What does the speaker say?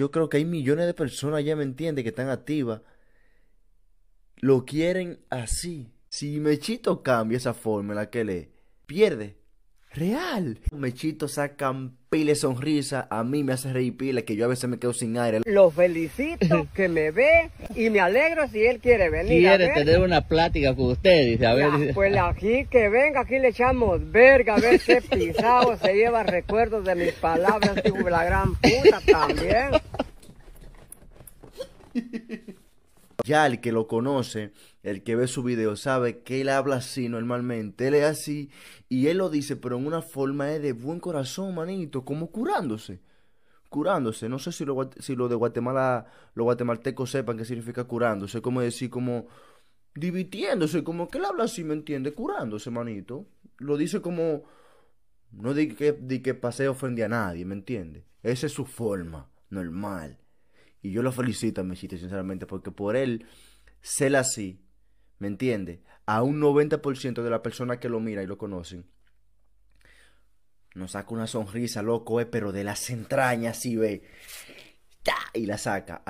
yo creo que hay millones de personas, ya me entiende, que están activas. Lo quieren así. Si Mechito cambia esa forma en la que le pierde real. mechitos sacan pile sonrisa, a mí me hace reír pile, que yo a veces me quedo sin aire. Lo felicito que me ve y me alegro si él quiere venir. Quiere tener una plática con ustedes. dice, a ver. pues aquí que venga, aquí le echamos verga, a ver qué pisado se lleva recuerdos de mis palabras, la gran puta también. ya el que lo conoce, el que ve su video, sabe que él habla así normalmente, él es así y él lo dice, pero en una forma de buen corazón, manito, como curándose. Curándose, no sé si lo, de Guatemala, los guatemaltecos sepan qué significa curándose, como decir, como divirtiéndose, como que él habla así, ¿me entiende? Curándose, manito. Lo dice como, no di que, di que pase ofende a nadie, ¿me entiende? Esa es su forma, normal. Y yo lo felicito me hiciste sinceramente, porque por él ser así, ¿me entiende? A un 90% de la persona que lo mira y lo conocen, nos saca una sonrisa, loco, eh, pero de las entrañas, sí, ve. Y la saca.